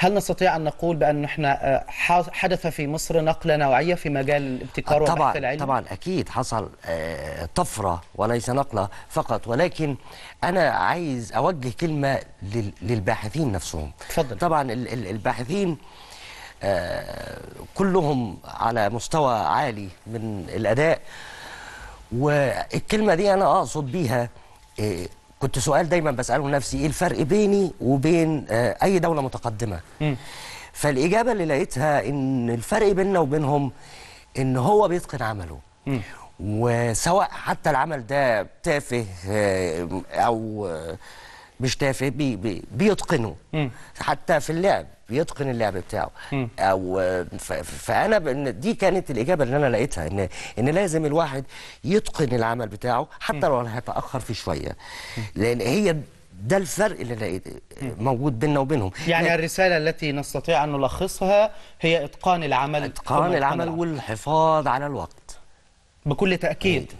هل نستطيع أن نقول بأن احنا آه، حدث في مصر نقلة نوعية في مجال الابتكار والبحث العلمي؟ طبعا أكيد حصل آه، طفرة وليس نقلة فقط ولكن أنا عايز أوجه كلمة للباحثين نفسهم فضل. طبعا الباحثين آه، كلهم على مستوى عالي من الأداء والكلمة دي أنا أقصد بيها كنت سؤال دايما بساله لنفسي ايه الفرق بيني وبين آه، اي دوله متقدمه م. فالاجابه اللي لقيتها ان الفرق بيننا وبينهم ان هو بيتقن عمله م. وسواء حتى العمل ده تافه آه، او آه، مش تافه بي بي بيتقنه م. حتى في اللعب بيتقن اللعب بتاعه او فانا دي كانت الاجابه اللي انا لقيتها ان ان لازم الواحد يتقن العمل بتاعه حتى لو هيتاخر فيه شويه لان هي ده الفرق اللي موجود بيننا وبينهم يعني الرسالة التي نستطيع أن نلخصها هي إتقان العمل إتقان العمل والحفاظ على الوقت بكل تأكيد